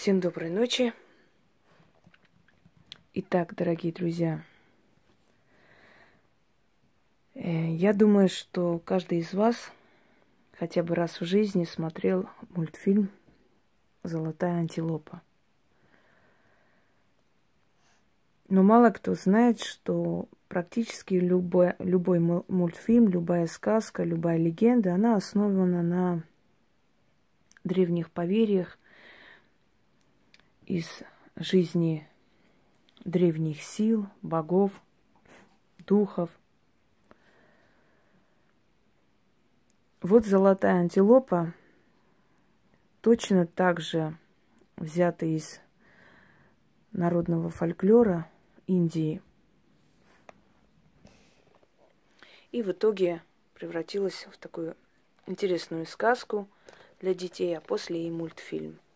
Всем доброй ночи. Итак, дорогие друзья, э, я думаю, что каждый из вас хотя бы раз в жизни смотрел мультфильм «Золотая антилопа». Но мало кто знает, что практически любой, любой мультфильм, любая сказка, любая легенда, она основана на древних поверьях – из жизни древних сил, богов, духов. Вот золотая антилопа, точно так же взята из народного фольклора Индии. И в итоге превратилась в такую интересную сказку для детей, а после и мультфильм –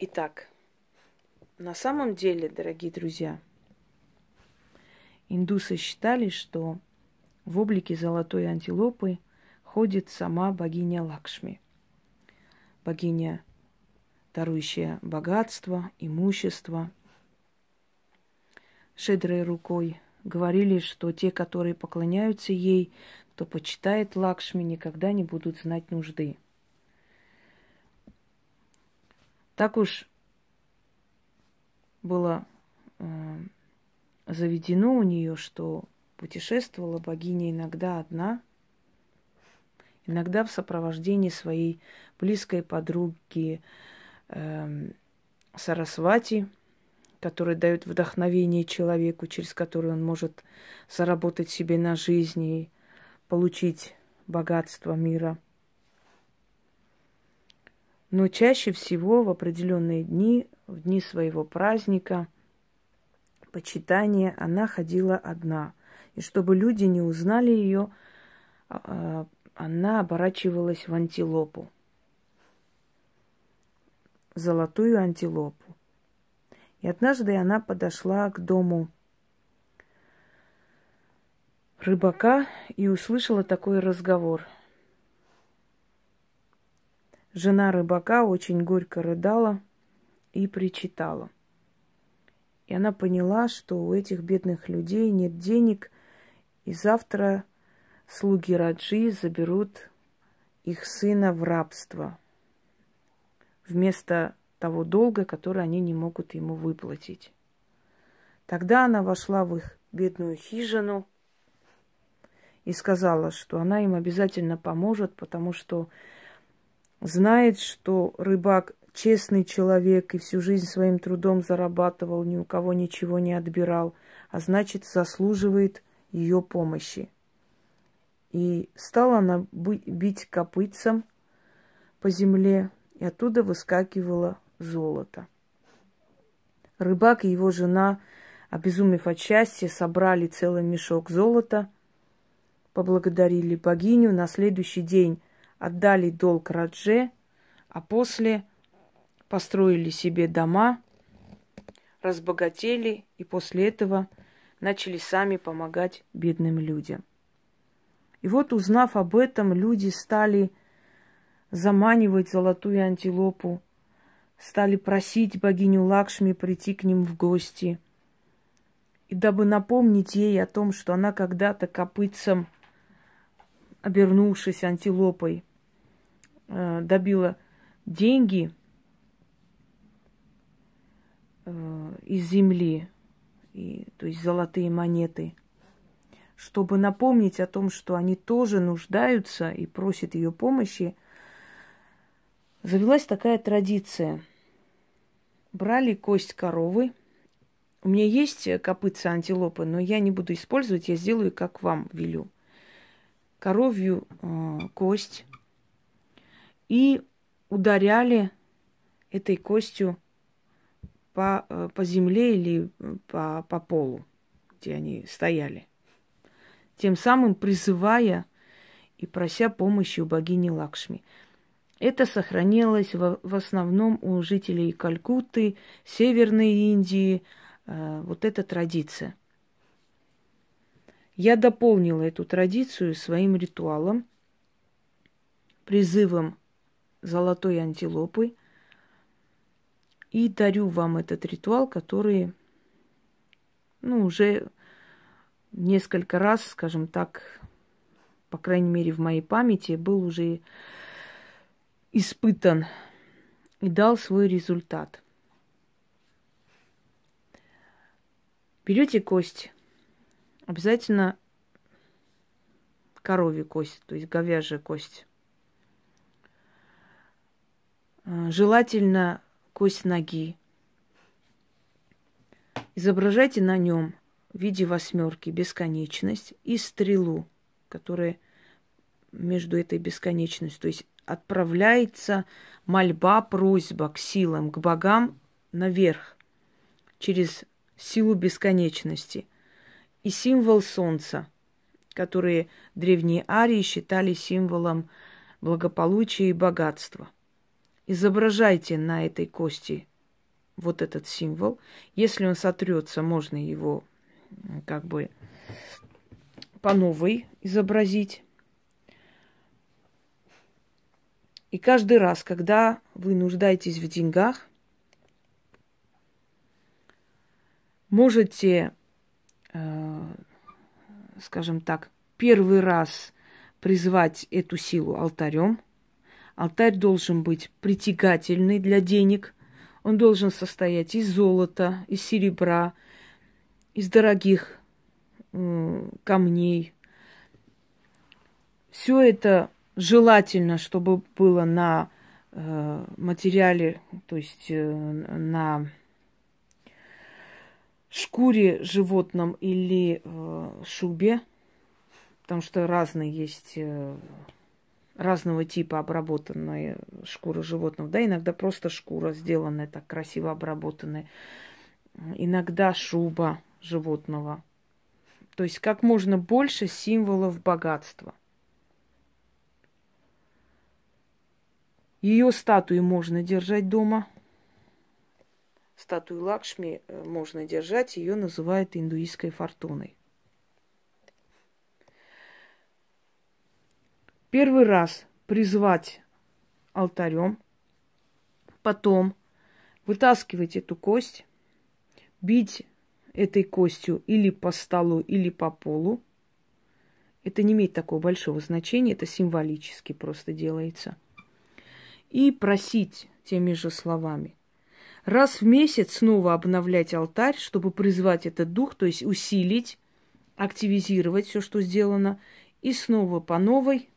Итак, на самом деле, дорогие друзья, индусы считали, что в облике золотой антилопы ходит сама богиня Лакшми, богиня, дарующая богатство, имущество. Шедрой рукой говорили, что те, которые поклоняются ей, то почитает Лакшми, никогда не будут знать нужды – Так уж было э, заведено у нее, что путешествовала богиня иногда одна, иногда в сопровождении своей близкой подруги э, Сарасвати, которая дает вдохновение человеку, через который он может заработать себе на жизни, получить богатство мира – но чаще всего в определенные дни, в дни своего праздника, почитания, она ходила одна. И чтобы люди не узнали ее, а, а, она оборачивалась в антилопу, золотую антилопу. И однажды она подошла к дому рыбака и услышала такой разговор. Жена рыбака очень горько рыдала и причитала. И она поняла, что у этих бедных людей нет денег, и завтра слуги Раджи заберут их сына в рабство вместо того долга, который они не могут ему выплатить. Тогда она вошла в их бедную хижину и сказала, что она им обязательно поможет, потому что знает, что рыбак честный человек и всю жизнь своим трудом зарабатывал, ни у кого ничего не отбирал, а значит, заслуживает ее помощи. И стала она бить копытцем по земле, и оттуда выскакивало золото. Рыбак и его жена, обезумев от счастья, собрали целый мешок золота, поблагодарили богиню. На следующий день отдали долг Радже, а после построили себе дома, разбогатели и после этого начали сами помогать бедным людям. И вот, узнав об этом, люди стали заманивать золотую антилопу, стали просить богиню Лакшми прийти к ним в гости. И дабы напомнить ей о том, что она когда-то копытцем обернувшись антилопой, э, добила деньги э, из земли, и, то есть золотые монеты, чтобы напомнить о том, что они тоже нуждаются и просят ее помощи, завелась такая традиция. Брали кость коровы. У меня есть копытца антилопы, но я не буду использовать, я сделаю, как вам велю коровью э, кость и ударяли этой костью по, э, по земле или э, по, по полу, где они стояли, тем самым призывая и прося помощи у богини Лакшми. Это сохранилось в, в основном у жителей Калькутты, Северной Индии, э, вот эта традиция – я дополнила эту традицию своим ритуалом, призывом золотой антилопы и дарю вам этот ритуал, который ну, уже несколько раз, скажем так, по крайней мере, в моей памяти, был уже испытан и дал свой результат. Берете кость обязательно коровья кость, то есть говяжья кость. Э, желательно кость ноги. Изображайте на нем в виде восьмерки бесконечность и стрелу, которая между этой бесконечностью. То есть отправляется мольба, просьба к силам, к богам наверх через силу бесконечности – и символ солнца, которые древние арии считали символом благополучия и богатства. Изображайте на этой кости вот этот символ. Если он сотрется, можно его как бы по новой изобразить. И каждый раз, когда вы нуждаетесь в деньгах, можете Э, скажем так, первый раз призвать эту силу алтарем. Алтарь должен быть притягательный для денег. Он должен состоять из золота, из серебра, из дорогих э, камней. Все это желательно, чтобы было на э, материале, то есть на шкуре животном или э, шубе, потому что разные есть э, разного типа обработанная шкура животного, да, иногда просто шкура сделанная так красиво обработанная, иногда шуба животного. То есть как можно больше символов богатства. Ее статуи можно держать дома – статую Лакшми э, можно держать, ее называют индуистской фортуной. Первый раз призвать алтарем, потом вытаскивать эту кость, бить этой костью или по столу, или по полу. Это не имеет такого большого значения, это символически просто делается. И просить теми же словами – раз в месяц снова обновлять алтарь, чтобы призвать этот дух, то есть усилить, активизировать все, что сделано, и снова по новой.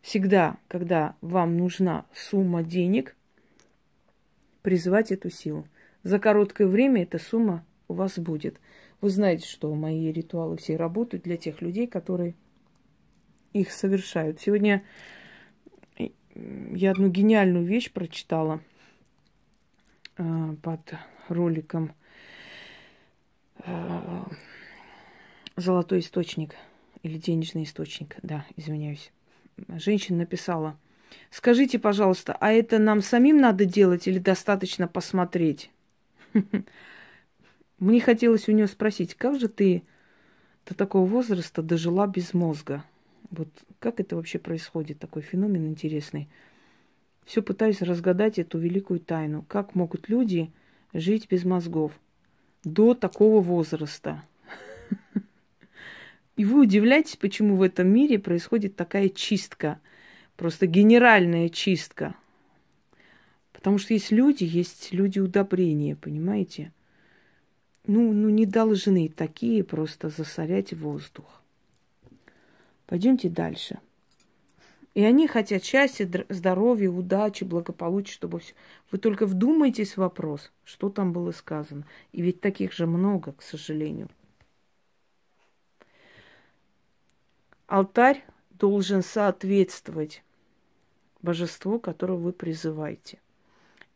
Всегда, когда вам нужна сумма денег, призывать эту силу. За короткое время эта сумма у вас будет. Вы знаете, что мои ритуалы все работают для тех людей, которые их совершают. Сегодня я одну гениальную вещь прочитала – Э, под роликом э, «Золотой источник» или «Денежный источник», да, извиняюсь. Женщина написала, скажите, пожалуйста, а это нам самим надо делать или достаточно посмотреть? Мне хотелось у нее спросить, как же ты до такого возраста дожила без мозга? Вот как это вообще происходит, такой феномен интересный – все пытаюсь разгадать эту великую тайну. Как могут люди жить без мозгов до такого возраста? И вы удивляетесь, почему в этом мире происходит такая чистка, просто генеральная чистка. Потому что есть люди, есть люди удобрения, понимаете? Ну, ну не должны такие просто засорять воздух. Пойдемте дальше. И они хотят счастья, здоровья, удачи, благополучия, чтобы все. Вы только вдумайтесь в вопрос, что там было сказано. И ведь таких же много, к сожалению. Алтарь должен соответствовать божеству, которого вы призываете.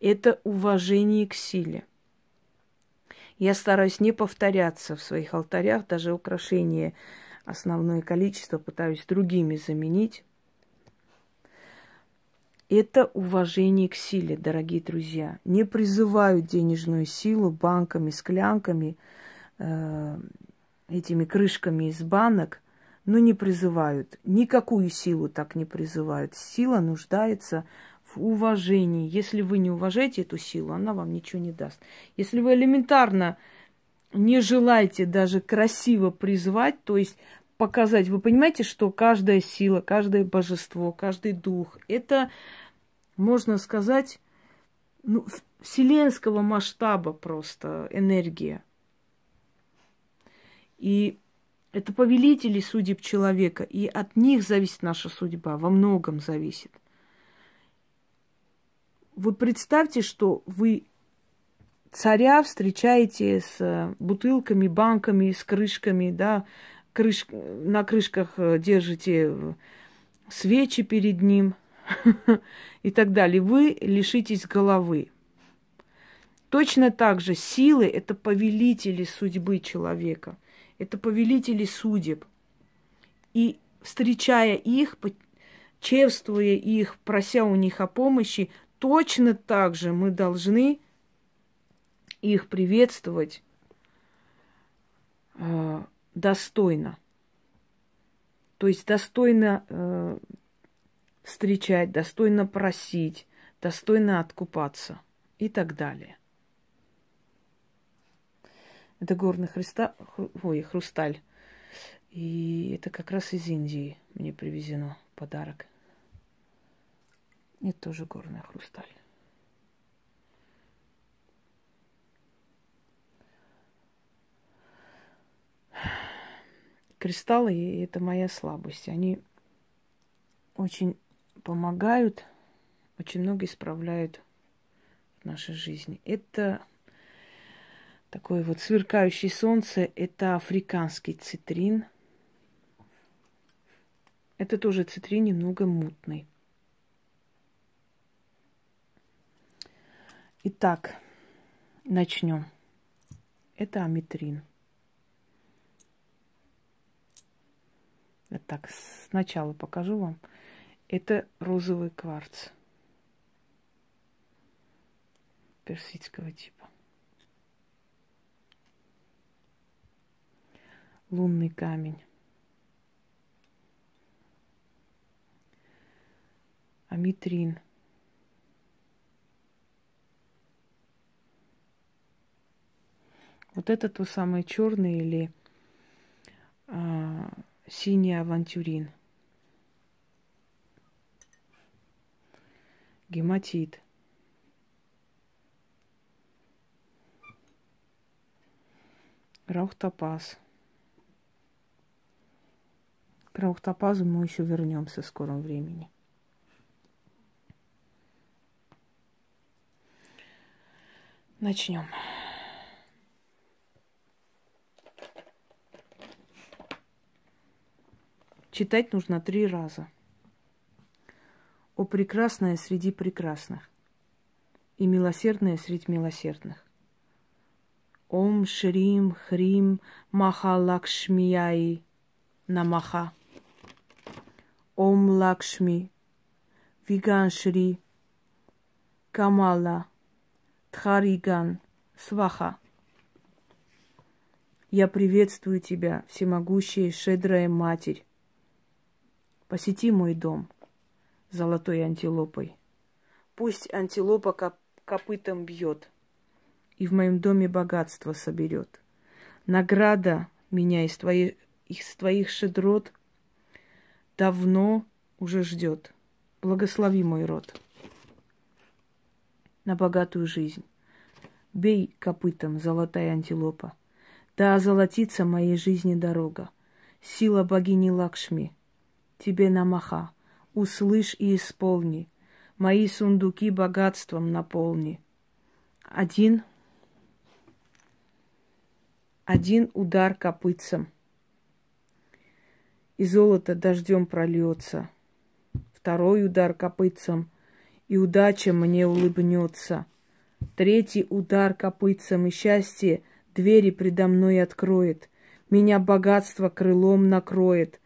Это уважение к силе. Я стараюсь не повторяться в своих алтарях, даже украшение основное количество пытаюсь другими заменить. Это уважение к силе, дорогие друзья. Не призывают денежную силу банками, склянками, э, этими крышками из банок, но не призывают. Никакую силу так не призывают. Сила нуждается в уважении. Если вы не уважаете эту силу, она вам ничего не даст. Если вы элементарно не желаете даже красиво призвать, то есть показать. Вы понимаете, что каждая сила, каждое божество, каждый дух – это, можно сказать, ну, вселенского масштаба просто энергия. И это повелители судеб человека, и от них зависит наша судьба, во многом зависит. Вы представьте, что вы царя встречаете с бутылками, банками, с крышками, да, крыш... на крышках э, держите э, свечи перед ним и так далее. Вы лишитесь головы. Точно так же силы – это повелители судьбы человека, это повелители судеб. И встречая их, чествуя их, прося у них о помощи, точно так же мы должны их приветствовать, э, достойно. То есть достойно э, встречать, достойно просить, достойно откупаться и так далее. Это горный христа... Ой, хрусталь. И это как раз из Индии мне привезено подарок. Это тоже горная хрусталь. кристаллы, и это моя слабость. Они очень помогают, очень много исправляют в нашей жизни. Это такое вот сверкающее солнце, это африканский цитрин. Это тоже цитрин немного мутный. Итак, начнем. Это амитрин. Так, сначала покажу вам. Это розовый кварц персидского типа. Лунный камень. Амитрин. Вот это то самое черное или Синий авантюрин. Гематит. Раухтопаз. К раухтопазу мы еще вернемся в скором времени. Начнем. Читать нужно три раза. О прекрасное среди прекрасных и милосердное среди милосердных. Ом Шрим Хрим Маха Лакшмияи Намаха. Ом Лакшми Виган Шри Камала Тхариган Сваха. Я приветствую тебя, всемогущая и шедрая Матерь, Посети мой дом золотой антилопой. Пусть антилопа коп копытом бьет, и в моем доме богатство соберет. Награда меня из, твоей, из твоих шедрот давно уже ждет. Благослови мой род на богатую жизнь. Бей копытом, золотая антилопа. Да озолотится моей жизни дорога. Сила богини Лакшми — тебе намаха. Услышь и исполни. Мои сундуки богатством наполни. Один, один удар копытцем. И золото дождем прольется. Второй удар копытцем. И удача мне улыбнется. Третий удар копытцем. И счастье двери предо мной откроет. Меня богатство крылом накроет —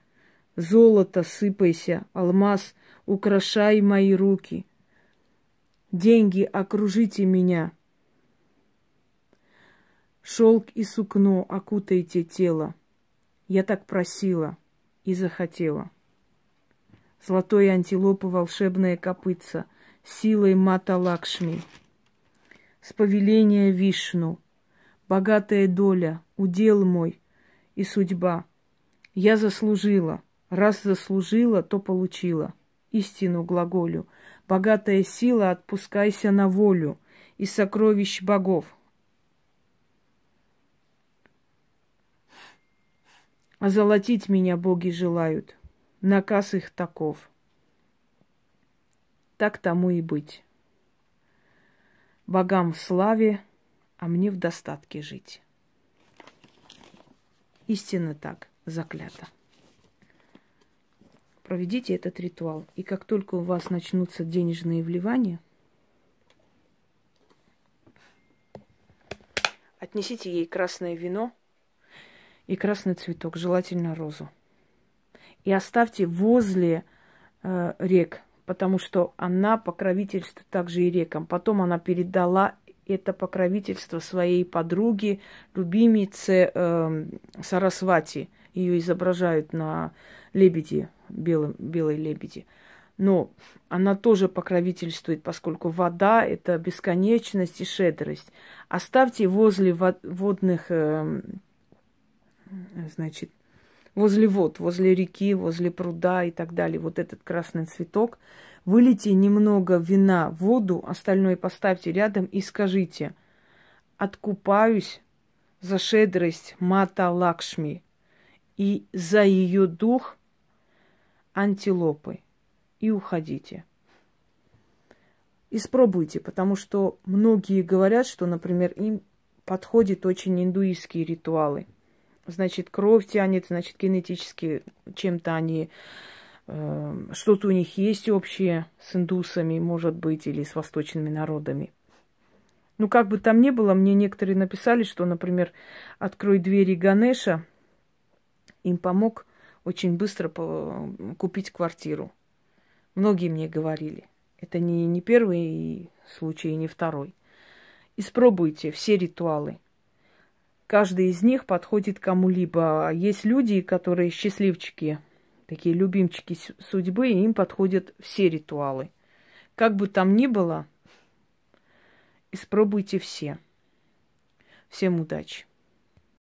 Золото сыпайся, алмаз украшай мои руки. Деньги окружите меня. Шелк и сукно окутайте тело. Я так просила и захотела. Золотой антилопы волшебное копытца, силой мата Лакшми. С повеления Вишну, богатая доля, удел мой и судьба. Я заслужила — Раз заслужила, то получила. Истину глаголю. Богатая сила, отпускайся на волю. И сокровищ богов. Озолотить меня боги желают. Наказ их таков. Так тому и быть. Богам в славе, а мне в достатке жить. Истина так заклята проведите этот ритуал. И как только у вас начнутся денежные вливания, отнесите ей красное вино и красный цветок, желательно розу. И оставьте возле э, рек, потому что она покровительствует также и рекам. Потом она передала это покровительство своей подруге, любимице э, Сарасвати. Ее изображают на лебеди белым, белой лебеди. Но она тоже покровительствует, поскольку вода – это бесконечность и щедрость. Оставьте возле водных, эм, значит, возле вод, возле реки, возле пруда и так далее, вот этот красный цветок. Вылейте немного вина в воду, остальное поставьте рядом и скажите «Откупаюсь за щедрость Мата Лакшми и за ее дух – антилопы и уходите. Испробуйте, потому что многие говорят, что, например, им подходят очень индуистские ритуалы. Значит, кровь тянет, значит, генетически чем-то они... Э, что-то у них есть общее с индусами, может быть, или с восточными народами. Ну, как бы там ни было, мне некоторые написали, что, например, «Открой двери Ганеша» им помог очень быстро купить квартиру. Многие мне говорили. Это не, не первый случай, не второй. Испробуйте все ритуалы. Каждый из них подходит кому-либо. Есть люди, которые счастливчики, такие любимчики судьбы, и им подходят все ритуалы. Как бы там ни было, испробуйте все. Всем удачи!